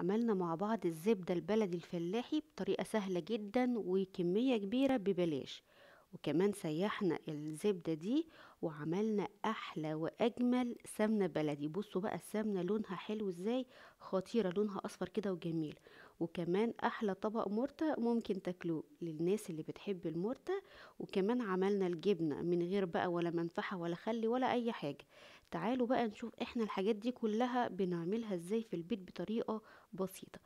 عملنا مع بعض الزبدة البلدي الفلاحي بطريقة سهلة جدا وكمية كبيرة ببلاش وكمان سيحنا الزبدة دي وعملنا أحلى وأجمل سمنة بلدي بصوا بقى السمنة لونها حلو ازاي خطيرة لونها أصفر كده وجميل وكمان أحلى طبق مرتة ممكن تاكلوه للناس اللي بتحب المرتة وكمان عملنا الجبنة من غير بقى ولا منفحة ولا خلي ولا أي حاجة تعالوا بقى نشوف احنا الحاجات دي كلها بنعملها ازاي في البيت بطريقة بسيطة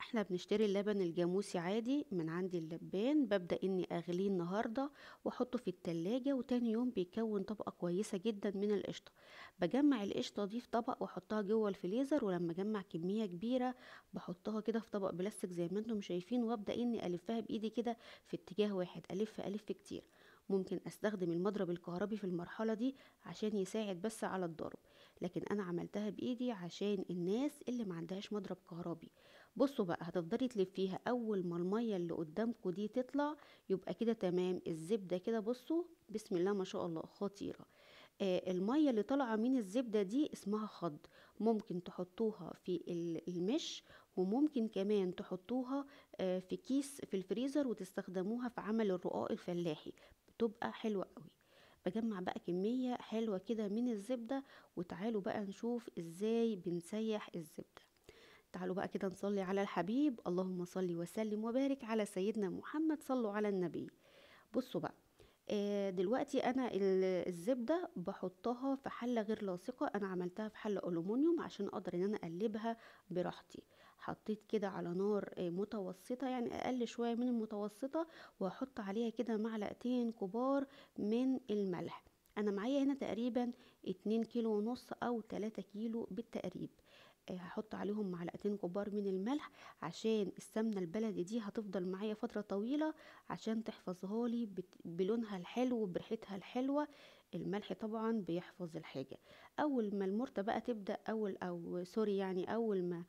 احنا بنشتري اللبن الجاموسي عادي من عند اللبان ببدأ اني اغليه النهاردة واحطه في التلاجة وتاني يوم بيكون طبقة كويسة جدا من القشطة بجمع القشطة دي في طبق واحطها جوه الفليزر ولما اجمع كمية كبيرة بحطها كده في طبق بلاستيك زي ما انتم شايفين وابدأ اني الفها بايدي كده في اتجاه واحد الف الف كتير ممكن استخدم المضرب الكهربي في المرحلة دي عشان يساعد بس على الضرب لكن انا عملتها بايدي عشان الناس اللي ما عندهاش مضرب كهربي بصوا بقى هتفضلي تلفيها اول ما المية اللي قدامكو دي تطلع يبقى كده تمام الزبدة كده بصوا بسم الله ما شاء الله خطيرة آه المية اللي طالعة من الزبدة دي اسمها خض ممكن تحطوها في المش وممكن كمان تحطوها آه في كيس في الفريزر وتستخدموها في عمل الرقاق الفلاحي تبقى حلوة قوي بجمع بقى كمية حلوة كده من الزبدة وتعالوا بقى نشوف ازاي بنسيح الزبدة تعالوا بقى كده نصلي على الحبيب اللهم صل وسلم وبارك على سيدنا محمد صلوا على النبي بصوا بقى آه دلوقتي انا الزبده بحطها في حله غير لاصقه انا عملتها في حله الومنيوم عشان اقدر ان انا اقلبها براحتي حطيت كده على نار آه، متوسطة يعني أقل شوية من المتوسطة وأحط عليها كده معلقتين كبار من الملح أنا معايا هنا تقريبا اتنين كيلو ونص أو تلاتة كيلو بالتقريب آه، هحط عليهم معلقتين كبار من الملح عشان السمنه البلدي دي هتفضل معايا فتره طويله عشان تحفظها لي بلونها الحلو وبريحتها الحلوه الملح طبعا بيحفظ الحاجه اول ما المرته بقى تبدا اول او سوري يعني اول ما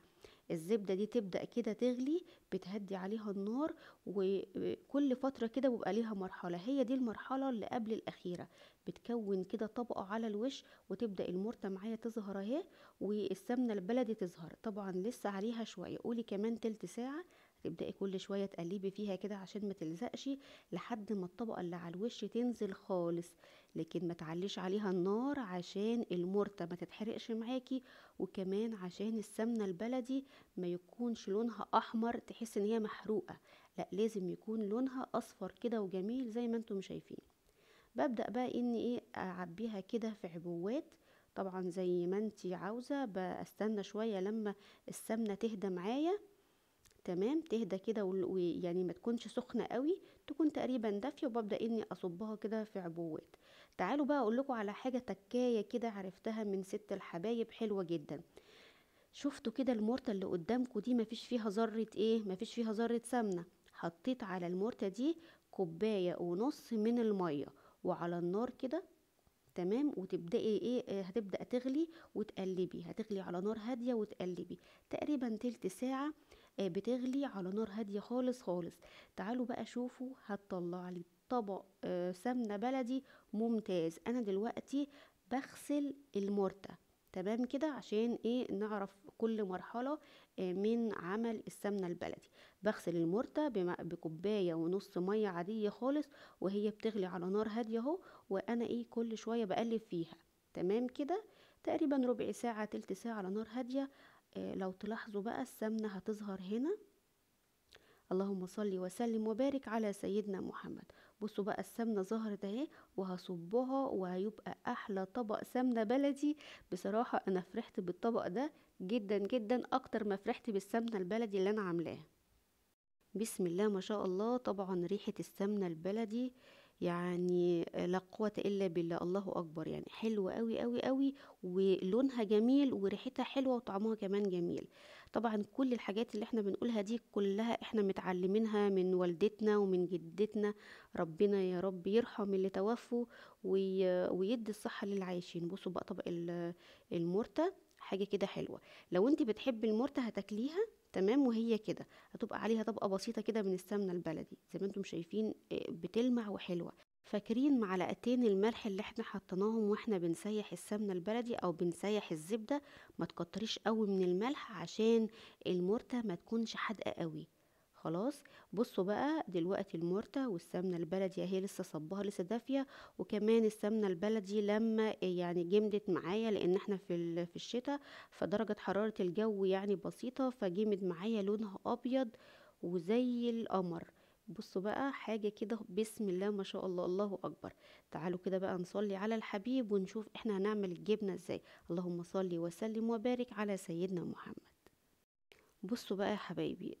الزبده دي تبدا كده تغلي بتهدي عليها النار وكل فتره كده بيبقى ليها مرحله هي دي المرحله اللي قبل الاخيره بتكون كده طبقه على الوش وتبدا المرته معايا تظهر اهي والسمنه البلدي تظهر طبعا لسه عليها شويه قولي كمان تلت ساعه تبداي كل شويه تقلبي فيها كده عشان ما تلزقش لحد ما الطبقه اللي على الوش تنزل خالص لكن ما تعليش عليها النار عشان المرته ما تتحرقش معاكي وكمان عشان السمنه البلدي ما يكونش لونها احمر تحس ان هي محروقه لا لازم يكون لونها اصفر كده وجميل زي ما انتم شايفين ببدا بقى اني ايه اعبيها كده في عبوات طبعا زي ما انتي عاوزه بستنى شويه لما السمنه تهدى معايا تمام تهدى كده ويعني ما تكونش سخنه قوي تكون تقريبا دافيه وببدا اني اصبها كده في عبوات تعالوا بقى اقول لكم على حاجه تكايه كده عرفتها من ست الحبايب حلوه جدا شفتوا كده المورته اللي قدامكم دي مفيش فيها ذره ايه مفيش فيها ذره سمنه حطيت على المورته دي كوبايه ونص من الميه وعلى النار كده تمام وتبداي ايه آه، هتبدا تغلي وتقلبي هتغلي على نار هاديه وتقلبي تقريبا تلت ساعه آه، بتغلي على نار هاديه خالص خالص تعالوا بقى شوفوا هتطلع لي طبق آه، سمنه بلدي ممتاز انا دلوقتي بغسل المرتة تمام كده عشان ايه نعرف كل مرحله آه، من عمل السمنه البلدي بغسل المرتة بكوبايه ونص ميه عاديه خالص وهي بتغلي على نار هاديه اهو وانا ايه كل شويه بقلب فيها تمام كده تقريبا ربع ساعة تلت ساعة على نار هادية آه، لو تلاحظوا بقى السمنة هتظهر هنا اللهم صل وسلم وبارك على سيدنا محمد بصوا بقى السمنه ظهرت اهي وهصبها وهيبقى احلى طبق سمنه بلدي بصراحه انا فرحت بالطبق ده جدا جدا اكتر ما فرحت بالسمنه البلدي اللي انا عاملاه بسم الله ما شاء الله طبعا ريحه السمنه البلدي يعني لا قوة إلا بالله الله أكبر يعني حلوة قوي قوي قوي ولونها جميل وريحتها حلوة وطعمها كمان جميل طبعا كل الحاجات اللي احنا بنقولها دي كلها احنا متعلمينها من والدتنا ومن جدتنا ربنا يا رب يرحم اللي توفوا ويدي الصحة للعايشين بصوا بقى طبق المرتة حاجة كده حلوة لو انت بتحبي المرتة هتاكليها تمام وهي كده هتبقى عليها طبقه بسيطه كده من السمنه البلدي زي ما انتم شايفين آه، بتلمع وحلوه فاكرين معلقتين الملح اللي احنا حطيناهم واحنا بنسيح السمنه البلدي او بنسيح الزبده ما تكتريش قوي من الملح عشان المرته ما تكونش حادقه قوي خلاص بصوا بقى دلوقتي المرتة والسمنة البلدي اهي لسه صباها لسه دافية وكمان السمنة البلدي لما يعني جمدت معايا لان احنا في في الشتاء فدرجة حرارة الجو يعني بسيطة فجمد معايا لونها ابيض وزي القمر بصوا بقى حاجة كده بسم الله ما شاء الله الله أكبر تعالوا كده بقى نصلي على الحبيب ونشوف احنا هنعمل الجبنة ازاي اللهم صلي وسلم وبارك على سيدنا محمد بصوا بقى يا حبايبي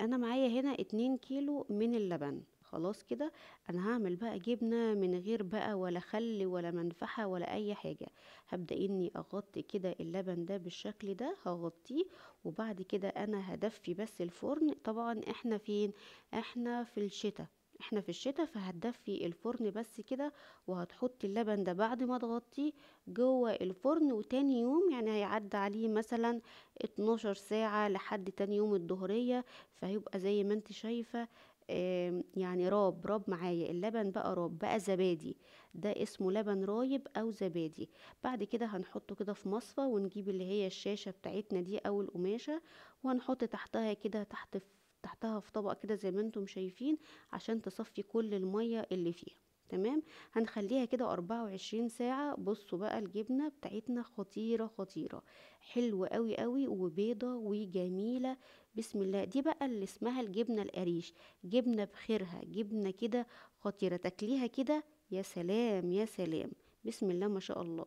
انا معايا هنا اتنين كيلو من اللبن خلاص كده انا هعمل بقى جبنه من غير بقى ولا خل ولا منفحه ولا اي حاجه هبدا اني اغطي كده اللبن ده بالشكل ده هغطيه وبعد كده انا هدفي بس الفرن طبعا احنا فين احنا في الشتاء احنا في الشتاء فهتدفي الفرن بس كده وهتحطي اللبن ده بعد ما تغطيه جوه الفرن وتاني يوم يعني هيعدي عليه مثلا 12 ساعة لحد تاني يوم الظهرية فهيبقى زي ما انت شايفة يعني راب راب معايا اللبن بقى راب بقى زبادي ده اسمه لبن رايب او زبادي بعد كده هنحطه كده في مصفى ونجيب اللي هي الشاشة بتاعتنا دي او القماشة وهنحط تحتها كده تحت في تحتها في طبق كده زي ما انتم شايفين عشان تصفي كل المية اللي فيها تمام هنخليها كده 24 ساعة بصوا بقى الجبنة بتاعتنا خطيرة خطيرة حلوة قوي قوي وبيضة وجميلة بسم الله دي بقى اللي اسمها الجبنة القريش جبنة بخيرها جبنة كده خطيرة تاكليها كده يا سلام يا سلام بسم الله ما شاء الله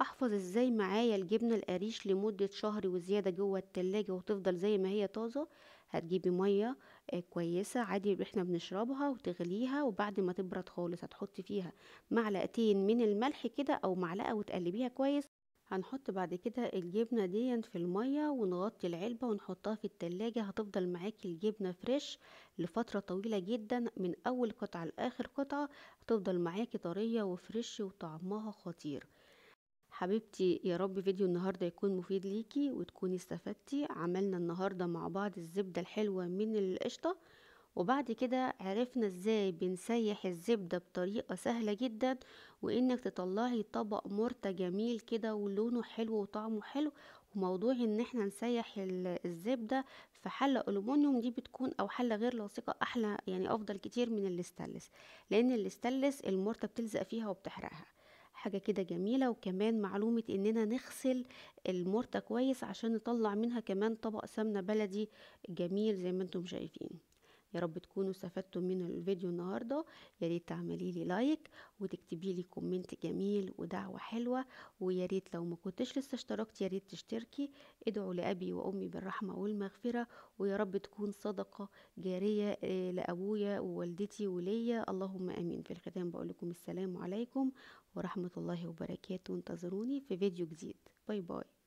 احفظ ازاي معايا الجبنة القريش لمدة شهر وزيادة جوه التلاجة وتفضل زي ما هي طازة هتجيبي ميه آه، كويسه عادي احنا بنشربها وتغليها وبعد ما تبرد خالص هتحطي فيها معلقتين من الملح كده او معلقه وتقلبيها كويس هنحط بعد كده الجبنه دي في الميه ونغطي العلبه ونحطها في التلاجة هتفضل معاكي الجبنه فريش لفتره طويله جدا من اول قطعه لاخر قطعه هتفضل معاكي طريه وفريش وطعمها خطير حبيبتي يا رب فيديو النهاردة يكون مفيد ليكي وتكوني استفدتي عملنا النهاردة مع بعض الزبدة الحلوة من القشطة وبعد كده عرفنا ازاي بنسيح الزبدة بطريقة سهلة جدا وانك تطلعي طبق مرتة جميل كده ولونه حلو وطعمه حلو وموضوع ان احنا نسيح الزبدة في حلة الومنيوم دي بتكون او حلة غير لاصقة احلى يعني افضل كتير من الاستلس لان الاستلس المرتة بتلزق فيها وبتحرقها حاجة كده جميلة وكمان معلومة اننا نغسل المرتة كويس عشان نطلع منها كمان طبق سمنة بلدي جميل زي ما انتم شايفين يا رب تكونوا استفدتم من الفيديو النهارده يا ريت تعملي لي لايك وتكتبي لي كومنت جميل ودعوه حلوه ويا ريت لو ما كنتش لسه اشتركت يا ريت تشتركي ادعوا لابي وامي بالرحمه والمغفره ويا رب تكون صدقه جاريه آه، لابويا ووالدتي وليا اللهم امين في الختام بقول لكم السلام عليكم ورحمه الله وبركاته انتظروني في فيديو جديد باي باي